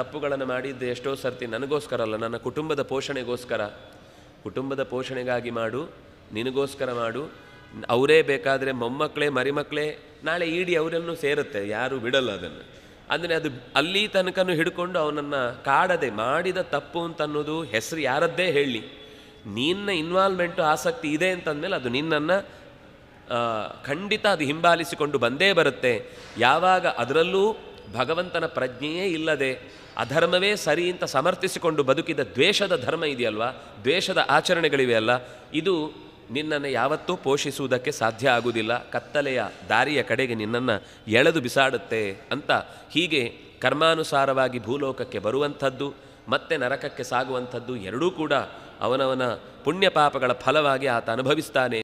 ತಪ್ಪುಗಳನ್ನು ಮಾಡಿದ್ದು ಎಷ್ಟೋ ಸರ್ತಿ ನನಗೋಸ್ಕರ ಅಲ್ಲ ನನ್ನ ಕುಟುಂಬದ ಪೋಷಣೆಗೋಸ್ಕರ ಕುಟುಂಬದ ಪೋಷಣೆಗಾಗಿ ಮಾಡು ನಿನಗೋಸ್ಕರ ಮಾಡು ಅವರೇ ಬೇಕಾದರೆ ಮೊಮ್ಮಕ್ಕಳೇ ಮರಿಮಕ್ಕಳೇ ನಾಳೆ ಈಡಿ ಅವರನ್ನು ಸೇರುತ್ತೆ ಯಾರೂ ಬಿಡಲ್ಲ ಅದನ್ನು ಅಂದರೆ ಅದು ಅಲ್ಲಿ ತನಕನೂ ಹಿಡ್ಕೊಂಡು ಅವನನ್ನು ಕಾಡದೆ ಮಾಡಿದ ತಪ್ಪು ಅಂತ ಅನ್ನೋದು ಹೆಸರು ಯಾರದ್ದೇ ಹೇಳಿ ನಿನ್ನ ಇನ್ವಾಲ್ವ್ಮೆಂಟು ಆಸಕ್ತಿ ಇದೆ ಅಂತಂದಮೇಲೆ ಅದು ನಿನ್ನನ್ನು ಖಂಡಿತ ಅದು ಹಿಂಬಾಲಿಸಿಕೊಂಡು ಬಂದೇ ಬರುತ್ತೆ ಯಾವಾಗ ಅದರಲ್ಲೂ ಭಗವಂತನ ಪ್ರಜ್ಞೆಯೇ ಇಲ್ಲದೆ ಅಧರ್ಮವೇ ಸರಿ ಅಂತ ಸಮರ್ಥಿಸಿಕೊಂಡು ಬದುಕಿದ ದ್ವೇಷದ ಧರ್ಮ ಇದೆಯಲ್ವಾ ದ್ವೇಷದ ಆಚರಣೆಗಳಿವೆಯಲ್ಲ ಇದು ನಿನ್ನನ್ನು ಯಾವತ್ತೂ ಪೋಷಿಸುವುದಕ್ಕೆ ಸಾಧ್ಯ ಆಗುವುದಿಲ್ಲ ಕತ್ತಲೆಯ ದಾರಿಯ ಕಡೆಗೆ ನಿನ್ನನ್ನು ಎಳೆದು ಬಿಸಾಡುತ್ತೆ ಅಂತ ಹೀಗೆ ಕರ್ಮಾನುಸಾರವಾಗಿ ಭೂಲೋಕಕ್ಕೆ ಬರುವಂಥದ್ದು ಮತ್ತೆ ನರಕಕ್ಕೆ ಸಾಗುವಂಥದ್ದು ಎರಡೂ ಕೂಡ ಅವನವನ ಪುಣ್ಯಪಾಪಗಳ ಫಲವಾಗಿ ಆತ ಅನುಭವಿಸ್ತಾನೆ